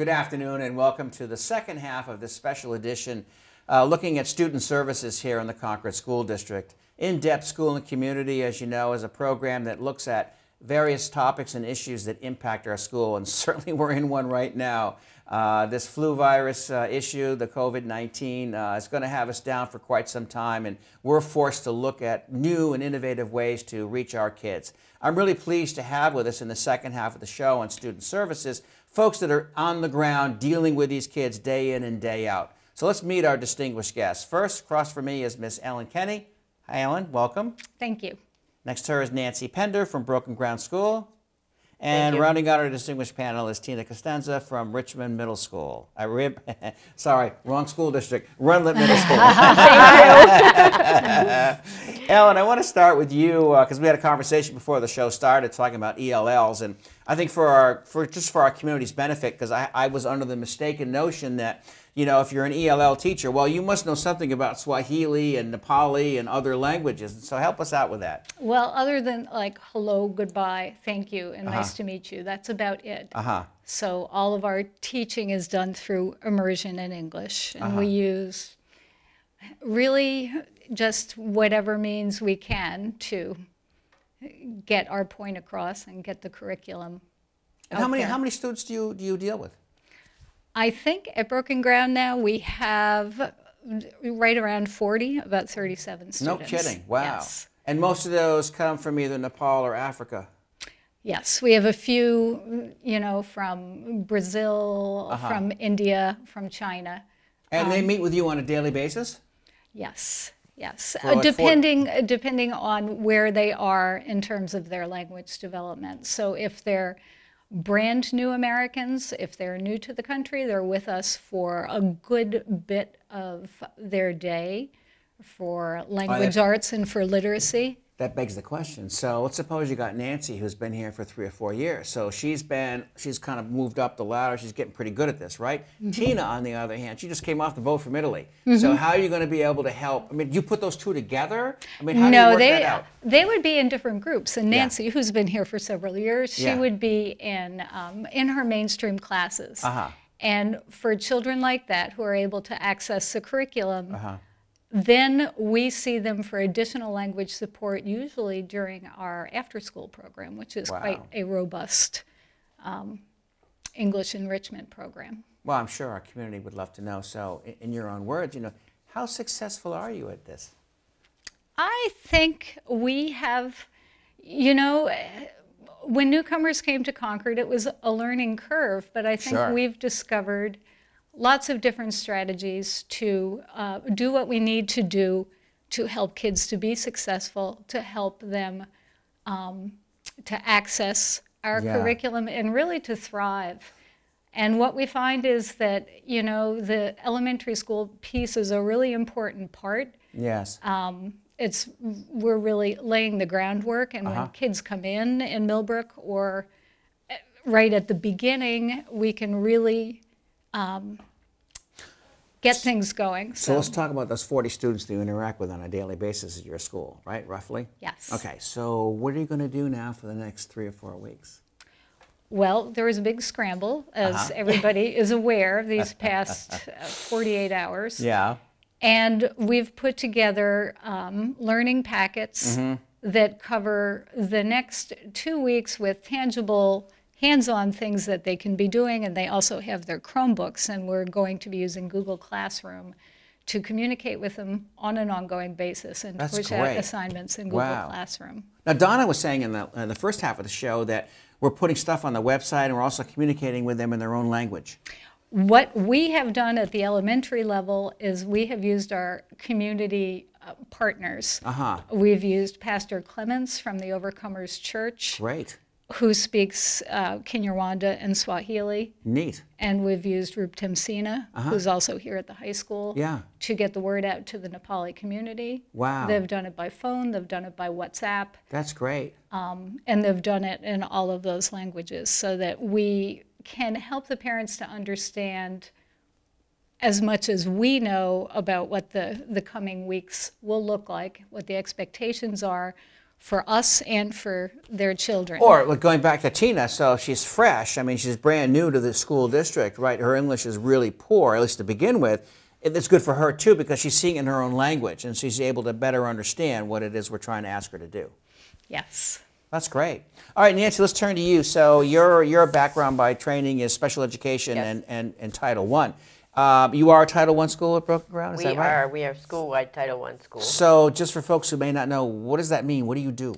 Good afternoon and welcome to the second half of this special edition uh, looking at student services here in the Concord School District. In-depth school and community, as you know, is a program that looks at various topics and issues that impact our school, and certainly we're in one right now. Uh, this flu virus uh, issue, the COVID-19, uh, is going to have us down for quite some time, and we're forced to look at new and innovative ways to reach our kids. I'm really pleased to have with us in the second half of the show on student services folks that are on the ground dealing with these kids day in and day out. So let's meet our distinguished guests. First, across from me is Miss Ellen Kenny. Hi, Ellen. Welcome. Thank you. Next to her is Nancy Pender from Broken Ground School. And rounding out our distinguished panel is Tina Costanza from Richmond Middle School. I rib, sorry, wrong school district, Runlet Middle School. Thank you. Ellen, I want to start with you because uh, we had a conversation before the show started talking about ELLs, and I think for our for just for our community's benefit, because I, I was under the mistaken notion that you know if you're an ELL teacher, well, you must know something about Swahili and Nepali and other languages. So help us out with that. Well, other than like hello, goodbye, thank you, and uh -huh. nice to meet you, that's about it. Uh huh. So all of our teaching is done through immersion in English, and uh -huh. we uh-huh. use really just whatever means we can to get our point across and get the curriculum. And how many there. how many students do you do you deal with? I think at Broken Ground now we have right around 40, about 37 students. No kidding. Wow. Yes. And most of those come from either Nepal or Africa. Yes, we have a few, you know, from Brazil, uh -huh. from India, from China. And um, they meet with you on a daily basis? Yes. Yes, uh, like depending four... Uh, depending on where they are in terms of their language development. So if they're brand new Americans, if they're new to the country, they're with us for a good bit of their day for language arts and for literacy that begs the question. So let's suppose you got Nancy, who's been here for three or four years. So she's been, she's kind of moved up the ladder. She's getting pretty good at this, right? Mm -hmm. Tina, on the other hand, she just came off the boat from Italy. Mm -hmm. So how are you going to be able to help? I mean, you put those two together? I mean, how no, do you work they, that out? They would be in different groups. And Nancy, yeah. who's been here for several years, she yeah. would be in um, in her mainstream classes. Uh -huh. And for children like that who are able to access the curriculum. Uh -huh then we see them for additional language support, usually during our after school program, which is wow. quite a robust um, English enrichment program. Well, I'm sure our community would love to know. So, in your own words, you know, how successful are you at this? I think we have, you know, when newcomers came to Concord, it was a learning curve, but I think sure. we've discovered lots of different strategies to uh, do what we need to do to help kids to be successful, to help them um, to access our yeah. curriculum and really to thrive. And what we find is that, you know, the elementary school piece is a really important part. Yes. Um, it's, we're really laying the groundwork. And uh -huh. when uh-huh. kids come in in Millbrook or eh, right at the beginning, we can really um, get things going. So. so. let's talk about those 40 students that you interact with on a daily basis at your school, right, roughly? Yes. Okay, so what are you going to do now for the next three or four weeks? Well, there was a big scramble, uh-huh. as uh -huh. everybody is aware, these past uh, 48 hours. Yeah. And we've put together um, learning packets mm -hmm. that cover the next two weeks with tangible hands-on things that they can be doing, and they also have their Chromebooks, and we're going to be using Google Classroom to communicate with them on an ongoing basis and That's push great. out assignments in Google wow. Classroom. Now, Donna was saying in the, in the first half of the show that we're putting stuff on the website and we're also communicating with them in their own language. What we have done at the elementary level is we have used our community uh, partners. Uh-huh. We've used Pastor Clements from the Overcomers Church. Great who speaks uh, Kinyarwanda and Swahili. Neat. And we've used Rup Timsina, uh -huh. who's also here at the high school, yeah. to get the word out to the Nepali community. Wow. They've done it by phone, they've done it by WhatsApp. That's great. Um, and they've done it in all of those languages so that we can help the parents to understand as much as we know about what the, the coming weeks will look like, what the expectations are, for us and for their children. Or like going back to Tina, so she's fresh. I mean, she's brand new to the school district, right? Her English is really poor, at least to begin with. It's good for her too because she's seeing in her own language and she's able to better understand what it is we're trying to ask her to do. Yes. That's great. All right, Nancy, let's turn to you. So your your background by training is special education yes. and, and, and Title One. Um, you are a Title I school at Broken Ground, is we that right? are. We are school-wide Title I school. So just for folks who may not know, what does that mean? What do you do?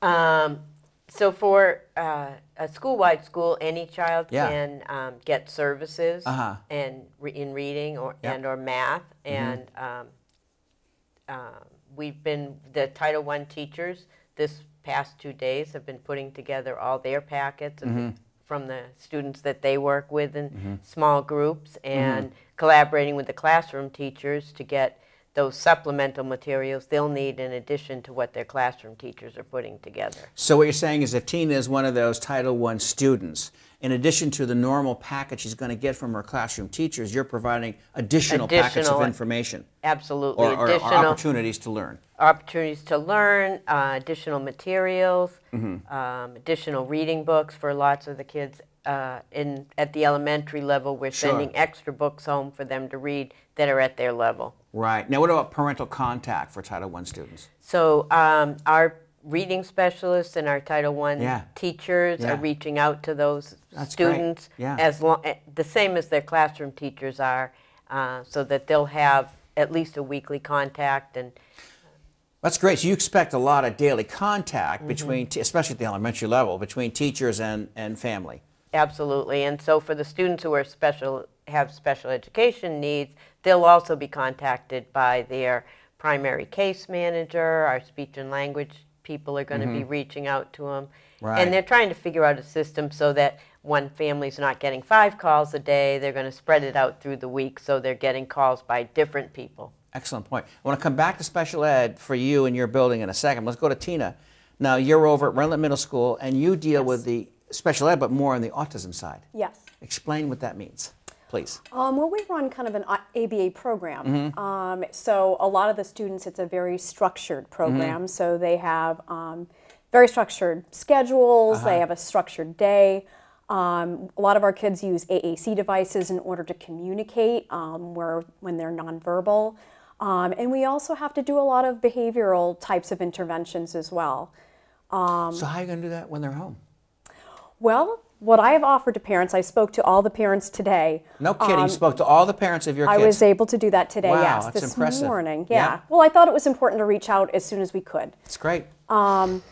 Um, so for uh, a school-wide school, any child yeah. can um, get services uh -huh. and re in reading or yep. and or math, mm -hmm. and um, uh, we've been the Title I teachers this past two days have been putting together all their packets mm -hmm from the students that they work with in mm-hmm. small groups mm-hmm. and mm-hmm. collaborating with the classroom teachers to get those supplemental materials they'll need in addition to what their classroom teachers are putting together. So what you're saying is if Tina is one of those Title I students in addition to the normal package she's going to get from her classroom teachers, you're providing additional, additional packets of information. Absolutely. Or, or, or, opportunities to learn. Opportunities to learn, uh, additional materials, mm -hmm. um, additional reading books for lots of the kids. Uh, in at the elementary level, we're sure. sending extra books home for them to read that are at their level. Right. Now, what about parental contact for Title I students? So um, our reading specialists and our Title I yeah. teachers yeah. are reaching out to those That's students yeah. as long eh, the same as their classroom teachers are, uh, so that they'll have at least a weekly contact and. That's great. So you expect a lot of daily contact mm -hmm. between, especially at the elementary level, between teachers and, and family. Absolutely. And so for the students who are special have special education needs, they'll also be contacted by their primary case manager, our speech and language people are going to mm -hmm. be mm-hmm. reaching out to them. Right. And they're trying to figure out a system so that one family's not getting five calls a day, they're going to spread it out through the week so they're getting calls by different people. Excellent point. I want to come back to special ed for you and your building in a second. Let's go to Tina. Now, you're over at Renlet Middle School and you deal yes. with the special ed, but more on the autism side. Yes. Explain what that means please? Um, well, we run kind of an ABA uh, program. Mm -hmm. um, so a lot of the students, it's a very structured program. Mm -hmm. So they have um, very structured schedules. Uh -huh. They uh-huh. have a structured day. Um, a lot of our kids use AAC devices in order to communicate um, where, when they're nonverbal. Um, and we also have to do a lot of behavioral types of interventions as well. so how are you going to do that when they're home? Well, what I have offered to parents, I spoke to all the parents today. No kidding, um, you spoke to all the parents of your kids. I was able to do that today, wow, yes, that's this impressive. morning. Yeah. yeah. Well, I thought it was important to reach out as soon as we could. It's great. Um,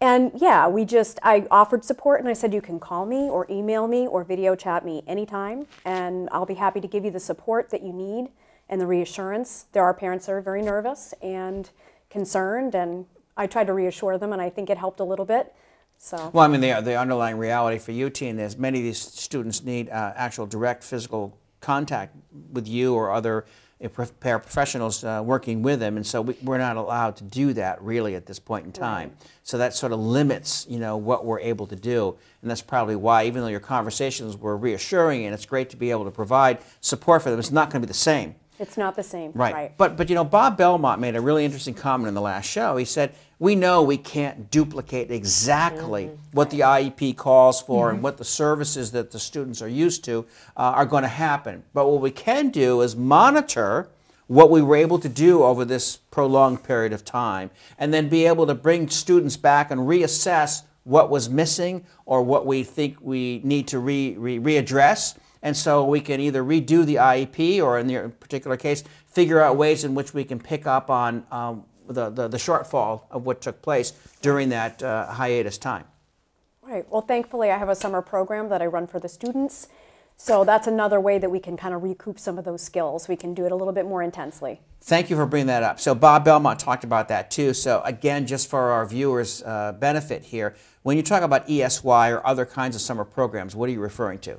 and yeah, we just, I offered support and I said, you can call me or email me or video chat me anytime, and I'll be happy to give you the support that you need and the reassurance. There are parents that are very nervous and concerned, and I tried to reassure them, and I think it helped a little bit. So. Well, I mean, the, the underlying reality for UT and is many of these students need uh, actual direct physical contact with you or other eh, paraprofessionals uh, working with them, and so we, are not allowed to do that really at this point in time. Right. So that sort of limits, you know, what we're able to do, and that's probably why, even though your conversations were reassuring and it's great to be able to provide support for them, it's not going to be the same. It's not the same, right. right? But but you know, Bob Belmont made a really interesting comment in the last show. He said we know we can't duplicate exactly mm -hmm. what the IEP calls for mm -hmm. and mm-hmm. what the services that the students are used to uh, are going to happen. But what we can do is monitor what we were able to do over this prolonged period of time and then be able to bring students back and reassess what was missing or what we think we need to re re readdress. And so we can either redo the IEP or, in the particular case, figure out ways in which we can pick up on um, the, the, the, shortfall of what took place during that uh, hiatus time. Right. Well, thankfully, I have a summer program that I run for the students. So that's another way that we can kind of recoup some of those skills. We can do it a little bit more intensely. Thank you for bringing that up. So Bob Belmont talked about that too. So again, just for our viewers' uh, benefit here, when you talk about ESY or other kinds of summer programs, what are you referring to?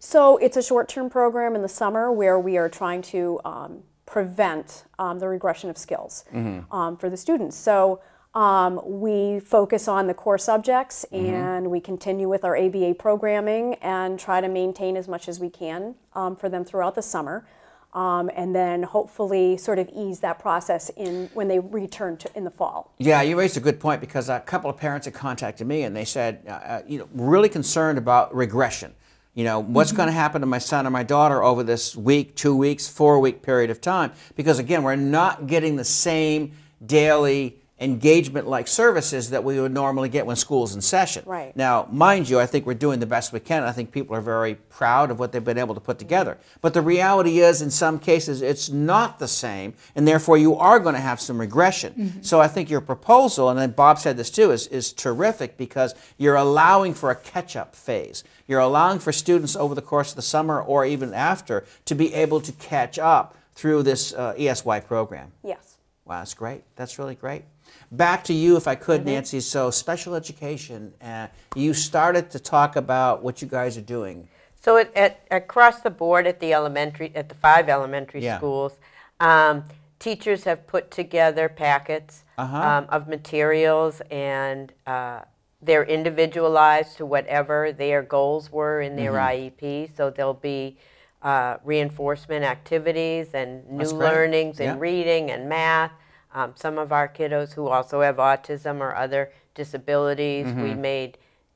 So it's a short-term program in the summer where we are trying to um, prevent um, the regression of skills mm-hmm. um, for the students. So um, we focus on the core subjects mm-hmm. and we continue with our ABA programming and try to maintain as much as we can um, for them throughout the summer. Um, and then hopefully sort of ease that process in when they return to in the fall. Yeah, you raised a good point because a couple of parents had contacted me and they said, uh, uh you know, really concerned about regression. You know, what's mm -hmm. going to happen to my son or my daughter over this week, two weeks, four week period of time? Because again, we're not getting the same daily engagement like services that we would normally get when school's in session. Right. Now, mind you, I think we're doing the best we can. I think people are very proud of what they've been able to put together. But the reality is, in some cases, it's not the same, and therefore you are going to have some regression. Mm -hmm. So I think your proposal, and then Bob said this too, is, is terrific because you're allowing for a catch up phase you're allowing for students over the course of the summer or even after to be able to catch up through this uh, ESY program. Yes. Wow, that's great. That's really great. Back to you, if I could, mm -hmm. Nancy. So, special education, uh, you started to talk about what you guys are doing. So, it, at, across the board at the elementary, at the five elementary yeah. schools, um, teachers have put together packets uh -huh. um, of materials and uh, they're individualized to whatever their goals were in their mm -hmm. IEP. So there'll be uh, reinforcement activities and new learnings in yeah. reading and math. Um, some of our kiddos who also have autism or other disabilities, mm -hmm. we mm-hmm. made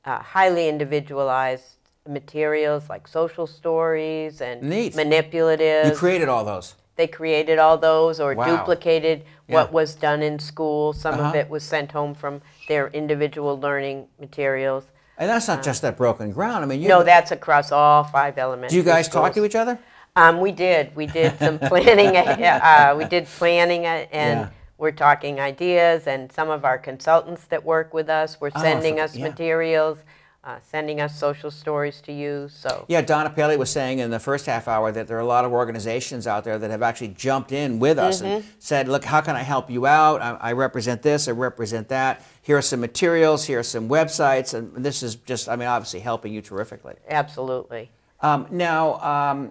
uh, highly individualized materials like social stories and Neat. manipulative. You created all those they created all those or wow. duplicated yeah. what was done in school. Some uh -huh. of uh-huh. it was sent home from their individual learning materials. And that's not um, just that Broken Ground. I mean, you no, that's across all five elements. Do you guys schools. talk to each other? Um, we did. We did some planning. uh, we did planning, and yeah. we're talking ideas. And some of our consultants that work with us were oh, sending oh, us yeah. materials uh, sending us social stories to you. So yeah, Donna Paley was saying in the first half hour that there are a lot of organizations out there that have actually jumped in with us mm -hmm. and mm-hmm. said, "Look, how can I help you out? I, I, represent this, I represent that. Here are some materials. Here are some websites, and this is just, I mean, obviously helping you terrifically." Absolutely. Um, now. Um,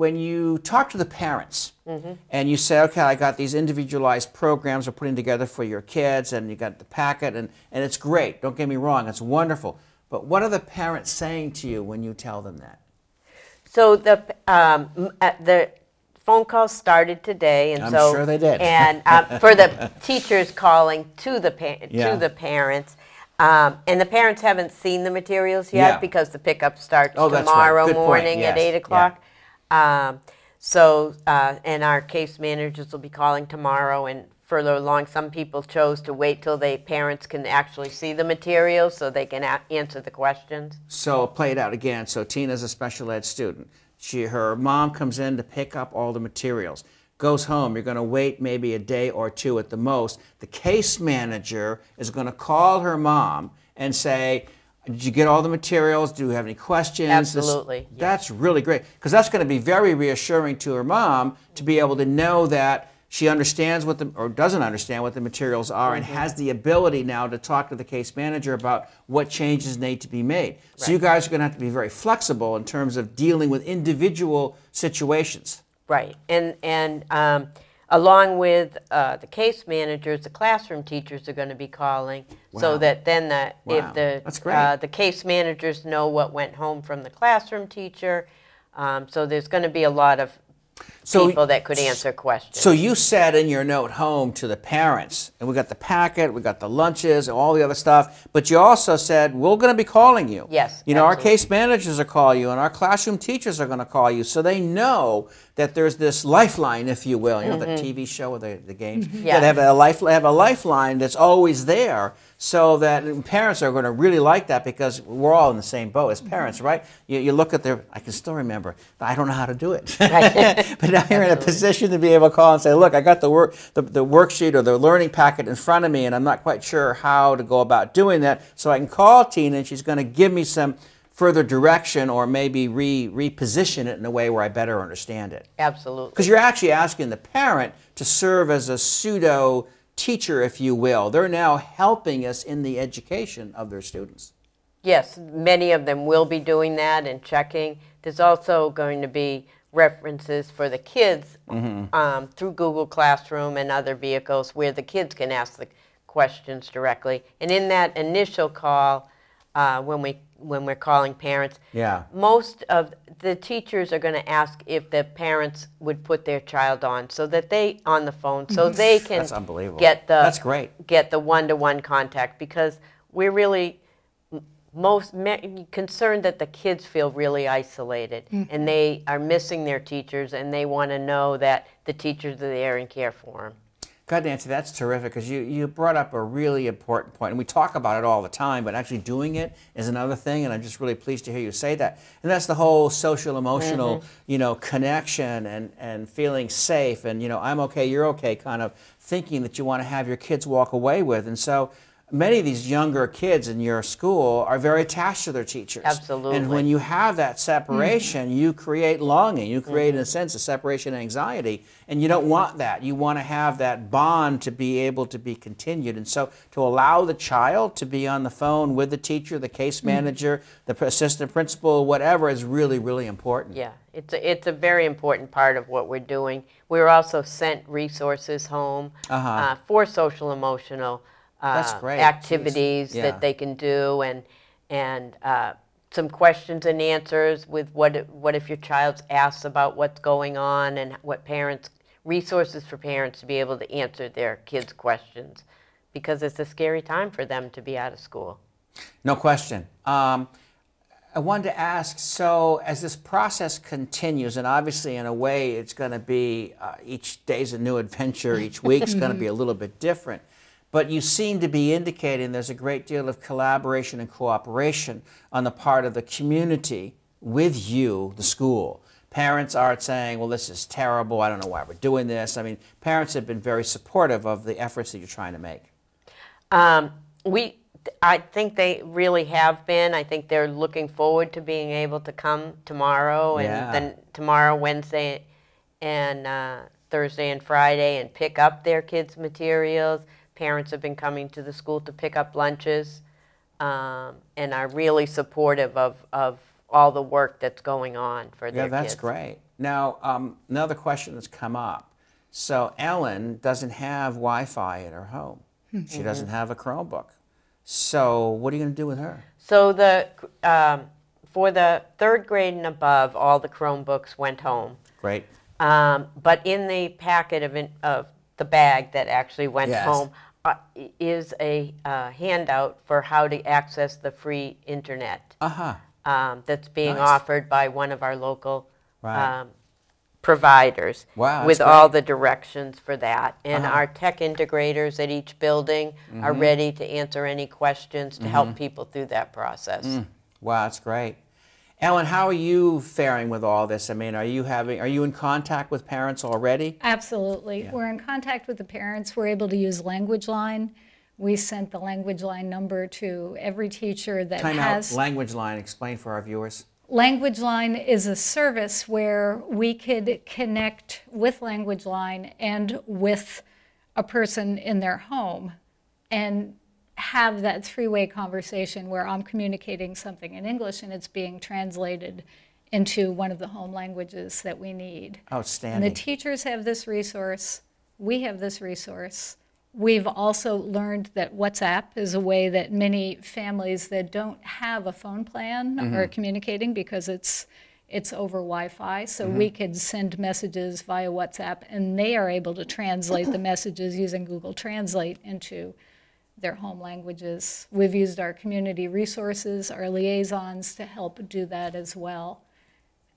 when you talk to the parents mm -hmm. and you say, okay, I got these individualized programs we're putting together for your kids, and you got the packet, and, and it's great, don't get me wrong, it's wonderful. But what are the parents saying to you when you tell them that? So the um, uh, the phone calls started today, and I'm so sure they did. and um, for the teachers calling to the yeah. to the parents, um, and the parents haven't seen the materials yet yeah. because the pickup starts oh, tomorrow right. morning yes. at eight o'clock. Yeah. Um, so uh, and our case managers will be calling tomorrow and further along. Some people chose to wait till they parents can actually see the materials so they can answer the questions. So play it out again. So Tina's a special ed student. She, her mom comes in to pick up all the materials. Goes home. You're going to wait maybe a day or two at the most. The case manager is going to call her mom and say, did you get all the materials? Do you have any questions? Absolutely. This, yes. That's really great because that's going to be very reassuring to her mom to be able to know that she understands what the, or doesn't understand what the materials are and mm-hmm. has the ability now to talk to the case manager about what changes need to be made. So you guys are going to have to be very flexible in terms of dealing with individual situations. Right. And, and, um, along with uh, the case managers, the classroom teachers are going to be calling, wow. so that then the wow. if the uh, the case managers know what went home from the classroom teacher. Um, so there's going to be a lot of so, people that could answer questions. So you said in your note home to the parents, and we got the packet, we got the lunches, and all the other stuff. But you also said we're going to be calling you. Yes. You know, absolutely. our case managers are call you, and our classroom teachers are going to call you, so they know that there's this lifeline, if you will. You know, mm -hmm. the mm-hmm. TV show or the, the games. Mm -hmm. Yeah. They have a life have a lifeline that's always there so that parents are going to really like that because we're all in the same boat as parents, mm -hmm. right? You, you, look at their, I can still remember, I don't know how to do it. Right. but now you're in a position to be able to call and say, look, I got the, work, the, the worksheet or the learning packet in front of me and I'm not quite sure how to go about doing that. So I can call Tina and she's going to give me some further direction or maybe re, reposition it in a way where I better understand it. Absolutely. Because you're actually asking the parent to serve as a pseudo teacher, if you will. They're now helping us in the education of their students. Yes, many of them will be doing that and checking. There's also going to be references for the kids mm-hmm. um, through Google Classroom and other vehicles where the kids can ask the questions directly. And in that initial call, uh, when we when we're calling parents. Yeah. Most of the teachers are going to ask if the parents would put their child on so that they on the phone so they can That's unbelievable. get the That's great. get the one-to-one contact because we're really most concerned that the kids feel really isolated mm -hmm. and they are missing their teachers and they want to know that the teachers are there and care for them. God, Nancy, that's terrific because you, you brought up a really important point, and we talk about it all the time, but actually doing it is another thing, and I'm just really pleased to hear you say that. And that's the whole social emotional, mm -hmm. you know, connection and and feeling safe, and you know, I'm okay, you're okay, kind of thinking that you want to have your kids walk away with, and so many of these younger kids in your school are very attached to their teachers. Absolutely. And when you have that separation, mm -hmm. you create longing. You create, mm -hmm. in a mm-hmm. sense, a separation and anxiety. And you don't want that. You want to have that bond to be able to be continued. And so to allow the child to be on the phone with the teacher, the case mm-hmm. manager, mm -hmm. the assistant principal, whatever, is really, really important. Yeah. It's a, it's a very important part of what we're doing. We're also sent resources home uh -huh. uh, for social emotional uh, activities yeah. that they can do and and uh, some questions and answers with what what if your child asks about what's going on and what parents resources for parents to be able to answer their kids questions because it's a scary time for them to be out of school no question um, I wanted to ask so as this process continues, and obviously, in a way, it's going to be uh, each day's a new adventure, each week's going to be a little bit different but you seem to be indicating there's a great deal of collaboration and cooperation on the part of the community with you, the school. Parents aren't saying, well, this is terrible. I don't know why we're doing this. I mean, parents have been very supportive of the efforts that you're trying to make. Um, we, I think they really have been. I think they're looking forward to being able to come tomorrow and yeah. then tomorrow, Wednesday, and uh, Thursday and Friday and pick up their kids' materials parents have been coming to the school to pick up lunches um, and are really supportive of, of all the work that's going on for their kids. Yeah, that's great. Now, um, another question that's come up. So Ellen doesn't have Wi-Fi at her home. Mm -hmm. She doesn't mm-hmm. have a Chromebook. So what are you going to do with her? So the um, for the third grade and above, all the Chromebooks went home. Great. Um, but in the packet of, in, of the bag that actually went yes. home uh, is a uh, handout for how to access the free internet -huh. um, that's being nice. offered by one of our local right. um, providers wow, with all the directions for that. And -huh. our tech integrators at each building mm -hmm. are mm-hmm. ready to answer any questions to mm -hmm. help mm-hmm. people through that process. Mm. Wow, that's great. Ellen, how are you faring with all this? I mean, are you having, are you in contact with parents already? Absolutely. Yeah. We're in contact with the parents. We're able to use Language Line. We sent the Language Line number to every teacher that Time has. Out. Language Line, explain for our viewers. Language Line is a service where we could connect with Language Line and with a person in their home and have that three-way conversation where I'm communicating something in English and it's being translated into one of the home languages that we need. Outstanding. And the teachers have this resource. We have this resource. We've also learned that WhatsApp is a way that many families that don't have a phone plan mm -hmm. are communicating because it's it's over Wi-Fi. So mm -hmm. we could send messages via WhatsApp, and they are able to translate the messages using Google Translate into their home languages. We've used our community resources, our liaisons to help do that as well.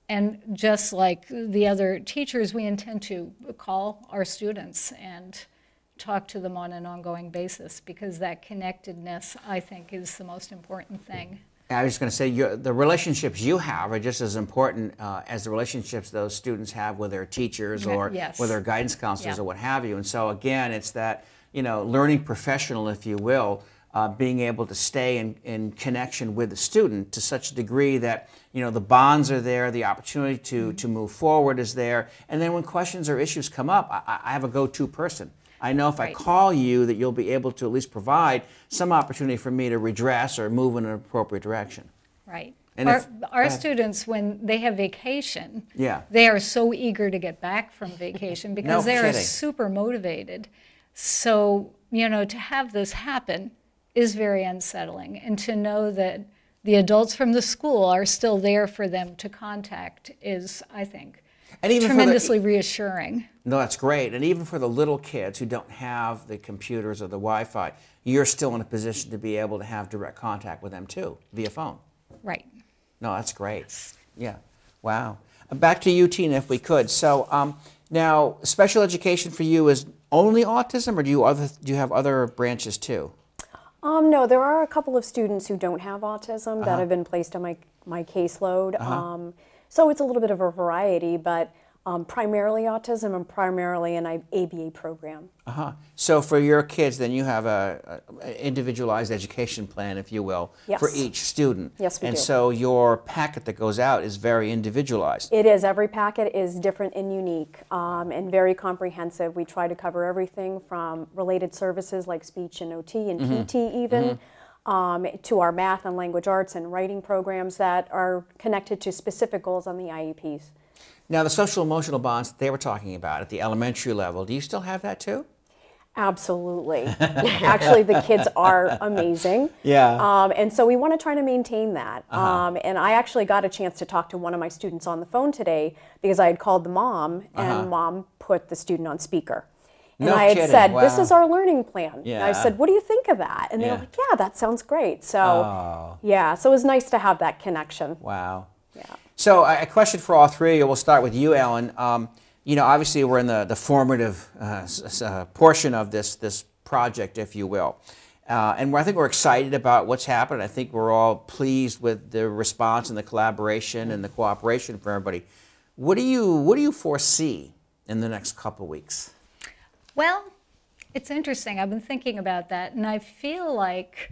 And just like the other teachers, we intend to call our students and talk to them on an ongoing basis because that connectedness, I think, is the most important thing. I was going to say the relationships you have are just as important uh, as the relationships those students have with their teachers or yes. with their guidance counselors yeah. or what have you. And so again, it's that you know, learning professional, if you will, uh, being able to stay in, in connection with the student to such a degree that you know the bonds are there, the opportunity to mm-hmm. to move forward is there, and then when questions or issues come up, I, I have a go-to person. I know if right. I call you that you'll be able to at least provide some opportunity for me to redress or move in an appropriate direction. Right. And our, if, our students, when they have vacation, yeah. they are so eager to get back from vacation because no they kidding. are super motivated. So, you know, to have this happen is very unsettling. And to know that the adults from the school are still there for them to contact is, I think, and even tremendously the, reassuring. No, that's great. And even for the little kids who don't have the computers or the Wi Fi, you're still in a position to be able to have direct contact with them too via phone. Right. No, that's great. Yeah. Wow. Back to you, Tina, if we could. So um, now, special education for you is only autism, or do you other do you have other branches too? Um, no, there are a couple of students who don't have autism that uh -huh. have been placed on my my caseload. Uh -huh. um, so it's a little bit of a variety, but um, primarily autism and primarily an ABA program. Uh-huh. So for your kids, then you have a, a individualized education plan, if you will, yes. for each student. Yes, we and do. And so your packet that goes out is very individualized. It is. Every packet is different and unique um, and very comprehensive. We try to cover everything from related services like speech and OT and mm -hmm. PT even. Mm -hmm. Um, to our math and language arts and writing programs that are connected to specific goals on the IEPs. Now, the social emotional bonds that they were talking about at the elementary level, do you still have that too? Absolutely. Actually, the kids are amazing. Yeah. Um, and so we want to try to maintain that. Uh -huh. um, and I actually got a chance to talk to one of my students on the phone today because I had called the mom, and uh -huh. mom put the student on speaker. And no I had kidding. said, wow. this is our learning plan. Yeah. And I said, what do you think of that? And they yeah. were like, yeah, that sounds great. So, oh. yeah, so it was nice to have that connection. Wow. So a question for all three. We'll start with you, Alan. Um, you know, obviously we're in the, the formative uh, uh, portion of this, this project, if you will. Uh, and I think we're excited about what's happened. I think we're all pleased with the response and the collaboration and the cooperation from everybody. What do you, what do you foresee in the next couple weeks? Well, it's interesting. I've been thinking about that, and I feel like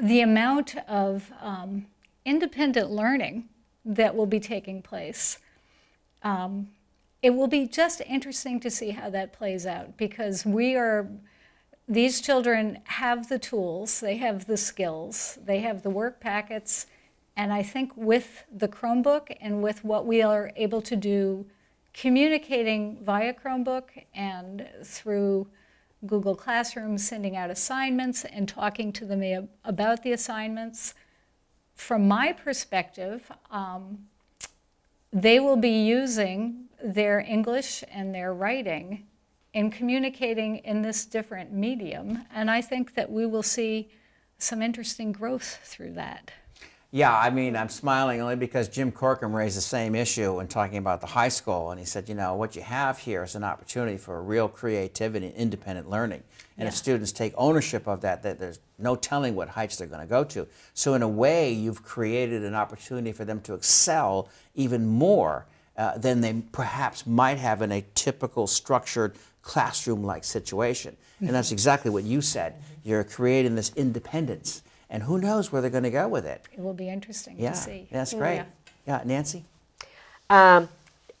the amount of um, independent learning that will be taking place. Um, it will be just interesting to see how that plays out because we are, these children have the tools, they have the skills, they have the work packets, and I think with the Chromebook and with what we are able to do communicating via Chromebook and through Google Classroom, sending out assignments and talking to them about the assignments, from my perspective, um, they will be using their English and their writing in communicating in this different medium. And I think that we will see some interesting growth through that. Yeah, I mean, I'm smiling only because Jim Corkum raised the same issue when talking about the high school, and he said, you know, what you have here is an opportunity for real creativity and independent learning, and yeah. if students take ownership of that, that there's no telling what heights they're going to go to. So in a way, you've created an opportunity for them to excel even more uh, than they perhaps might have in a typical structured classroom-like situation, and that's mm-hmm. exactly what you said. Mm-hmm. You're creating this independence and who knows where they're going to go with it. It will be interesting yeah, to see. That's great. Yeah, yeah Nancy? Um,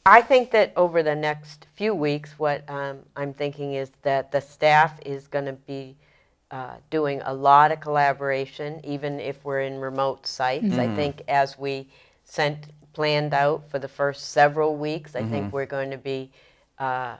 I think that over the next few weeks, what um, I'm thinking is that the staff is going to be uh, doing a lot of collaboration, even if we're in remote sites. Mm -hmm. I mm-hmm. think as we sent planned out for the first several weeks, I mm -hmm. think mm-hmm. we're going to be uh,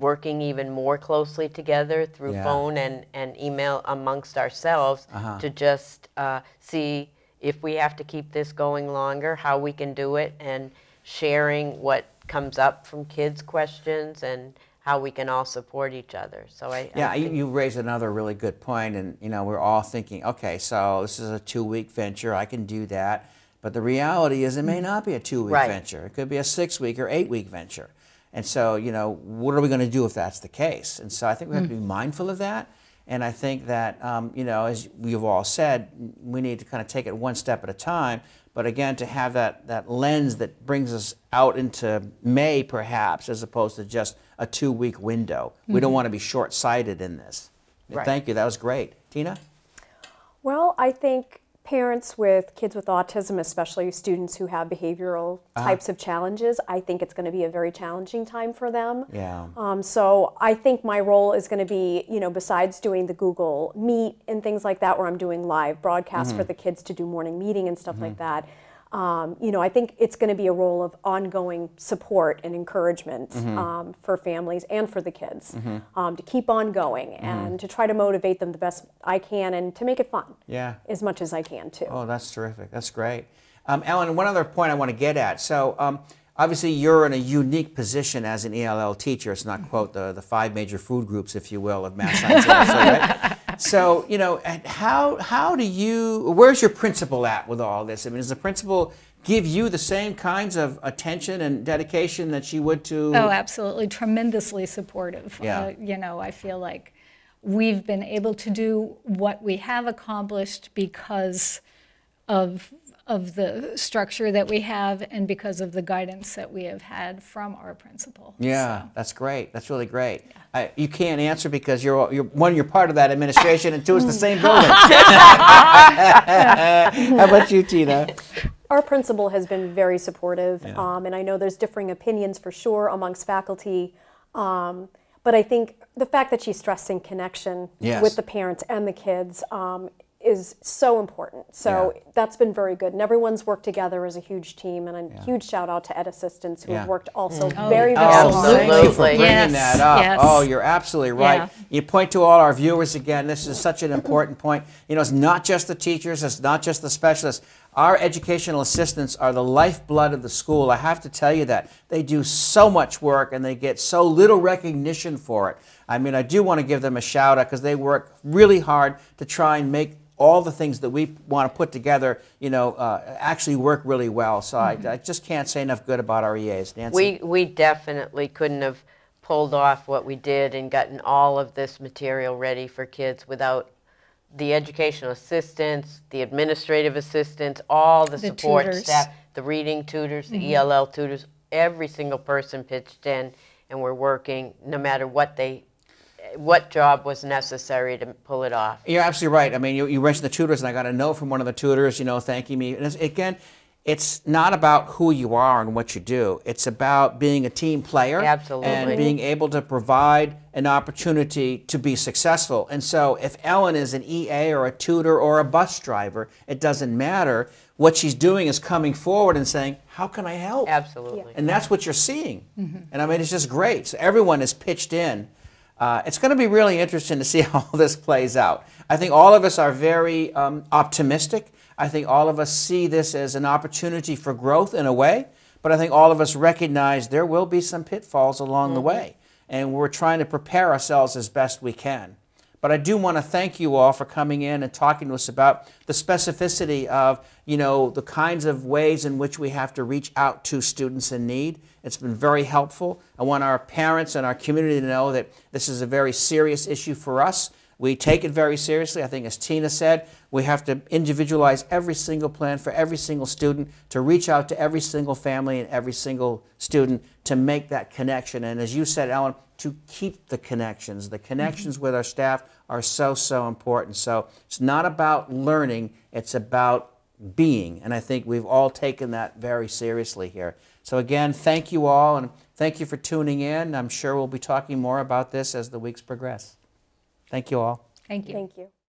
working even more closely together through yeah. phone and, and email amongst ourselves uh-huh. to just uh, see if we have to keep this going longer, how we can do it, and sharing what comes up from kids' questions and how we can all support each other. So I yeah, I you, you raised another really good point, and you know we're all thinking, okay, so this is a two-week venture, I can do that, but the reality is it may mm-hmm. not be a two-week right. venture. It could be a six-week or eight-week venture. And so, you know, what are we going to do if that's the case? And so I think we have to be mm. mindful of that. And I think that, um, you know, as we have all said, we need to kind of take it one step at a time. But again, to have that, that lens that brings us out into May, perhaps, as opposed to just a two week window. Mm -hmm. We don't mm-hmm. want to be short sighted in this. Right. Thank you. That was great. Tina? Well, I think parents with kids with autism, especially students who have behavioral uh-huh. types of challenges, I think it's going to be a very challenging time for them. Yeah. Um, so I think my role is going to be, you know, besides doing the Google Meet and things like that, where I'm doing live broadcasts mm-hmm. for the kids to do morning meeting and stuff mm-hmm. like that. Um, you know, I think it's going to be a role of ongoing support and encouragement mm-hmm. um, for families and for the kids mm-hmm. um, to keep on going mm-hmm. and to try to motivate them the best I can and to make it fun. Yeah. As much as I can, too. Oh, that's terrific. That's great. Ellen, um, one other point I want to get at. So, um, obviously, you're in a unique position as an ELL teacher. It's not, mm-hmm. quote, the, the five major food groups, if you will, of math, science, right? so you know, how how do you? Where's your principal at with all this? I mean, is the principal give you the same kinds of attention and dedication that she would to? Oh, absolutely, tremendously supportive. Uh, yeah. Uh, you know, I feel like we've been able to do what we have accomplished because of of the structure that we have and because of the guidance that we have had from our principal. Yeah, so. that's great. That's really great. Yeah. you can't answer because you're, you're one, you're part of that administration, and two, it's the same building. How about you, Tina? Our principal has been very supportive, yeah. um, and I know there's differing opinions for sure amongst faculty. Um, but I think the fact that she's stressing connection yes. with the parents and the kids um, is so important. So yeah. that's been very good. And everyone's worked together as a huge team. And a yeah. huge shout out to Ed Assistants who yeah. have worked also mm. very, very oh, Thank Absolutely. for bringing yes. that up. Yes. Oh, you're absolutely right. You point to all our viewers again. This is such an important point. You know, it's not just the teachers. It's not just the specialists. Our educational assistants are the lifeblood of the school. I have to tell you that. They do so much work and they get so little recognition for it. I mean, I do want to give them a shout out because they work really hard to try and make all the things that we want to put together, you know, uh, actually work really well. So mm -hmm. I, mm-hmm. I, just can't say enough good about our EAs. Nancy? We, we definitely couldn't have pulled off what we did and gotten all of this material ready for kids without the educational assistants, the administrative assistants, all the, the support tutors. staff, the reading tutors, the mm -hmm. ELL tutors, every single person pitched in and were working no matter what they what job was necessary to pull it off. You're absolutely right. I mean, you, you, mentioned the tutors, and I got a note from one of the tutors, you know, thanking me. And again, it's not about who you are and what you do. It's about being a team player Absolutely. and being able to provide an opportunity to be successful. And so if Ellen is an EA or a tutor or a bus driver, it doesn't matter. What she's doing is coming forward and saying, how can I help? Absolutely. Yeah. And that's what you're seeing. Mm -hmm. And I mean, it's just great. So everyone is pitched in. Uh, it's going to be really interesting to see how this plays out. I think all of us are very um, optimistic I think all of us see this as an opportunity for growth in a way, but I think all of us recognize there will be some pitfalls along mm -hmm. the mm-hmm. way, and we're trying to prepare ourselves as best we can. But I do want to thank you all for coming in and talking to us about the specificity of, you know, the kinds of ways in which we have to reach out to students in need. It's been very helpful. I want our parents and our community to know that this is a very serious issue for us we take it very seriously. I think, as Tina said, we have to individualize every single plan for every single student to reach out to every single family and every single student to make that connection. And as you said, Ellen, to keep the connections. The connections mm -hmm. with our staff are so, so important. So it's not about learning, it's about being. And I think we've all taken that very seriously here. So again, thank you all, and thank you for tuning in. I'm sure we'll be talking more about this as the weeks progress. Thank you all. Thank you. Thank you.